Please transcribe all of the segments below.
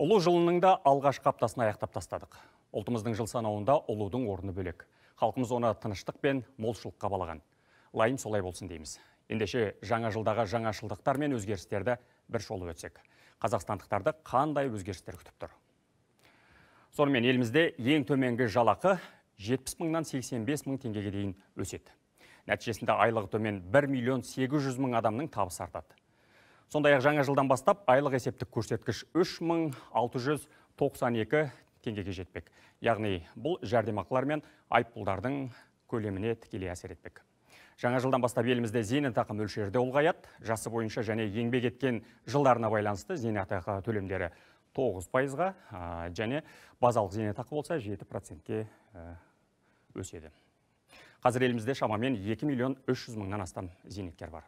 Ұлы жылының да алғашқы аптасын аяқтап тастадық. Ұлтымыздың жыл санауында ұлудың орны бөлек. Халқымыз оны тыныштық пен молшылыққа балаған. Лайым солай болсын дейміз. Ендеше жаңа жылдағы жаңашылдықтар мен өзгерістерді бір шолып өтсек. Қазақстандықтарды қандай өзгерістер күтіп тұр. Сонымен елімізде ең төменгі жалақы 70 мыңнан 85 мың теңгеге дейін өседі. Нәтижесінде айлығы төмен 1 миллион 800 мың адамның табысы артады сондай ақ жаңа жылдан бастап айлық есептік көрсеткіш 3692 теңгеге жетпек яғни бұл жәрдемақылар мен айыппұлдардың көлеміне тікелей әсер етпек жаңа жылдан бастап елімізде зейнетақы мөлшері де ұлғаяды жасы бойынша және еңбек еткен жылдарына байланысты зейнетақы төлемдері 9 пайызға және базалық зейнетақы болса 7 процентке өседі қазір елімізде шамамен 2 миллион 300 мыңнан астам зейнеткер бар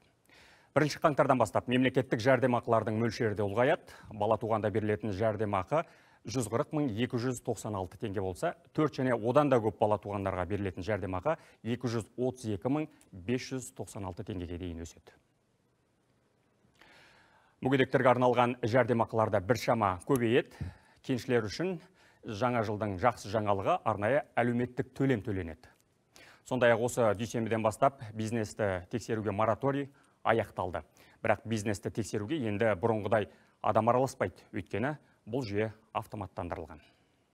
бірінші қаңтардан бастап мемлекеттік жәрдемақылардың мөлшері де ұлғаяды бала туғанда берілетін жәрдемақы 140 мың 296 теңге болса, төрт және одан да көп бала туғандарға берілетін жәрдемақы 232 мың 596 теңгеге дейін өседі. Мүгедектерге арналған жәрдемақыларда біршама көбейеді. Кеншілер үшін жаңа жылдың жақсы жаңалығы арнайы әлеуметтік төлем төленеді. Сондай ақ осы дүйсенбіден бастап бизнесті тексеруге мораторий аяқталды бірақ бизнесті тексеруге енді бұрынғыдай адам араласпайды өйткені бұл жүйе автоматтандырылған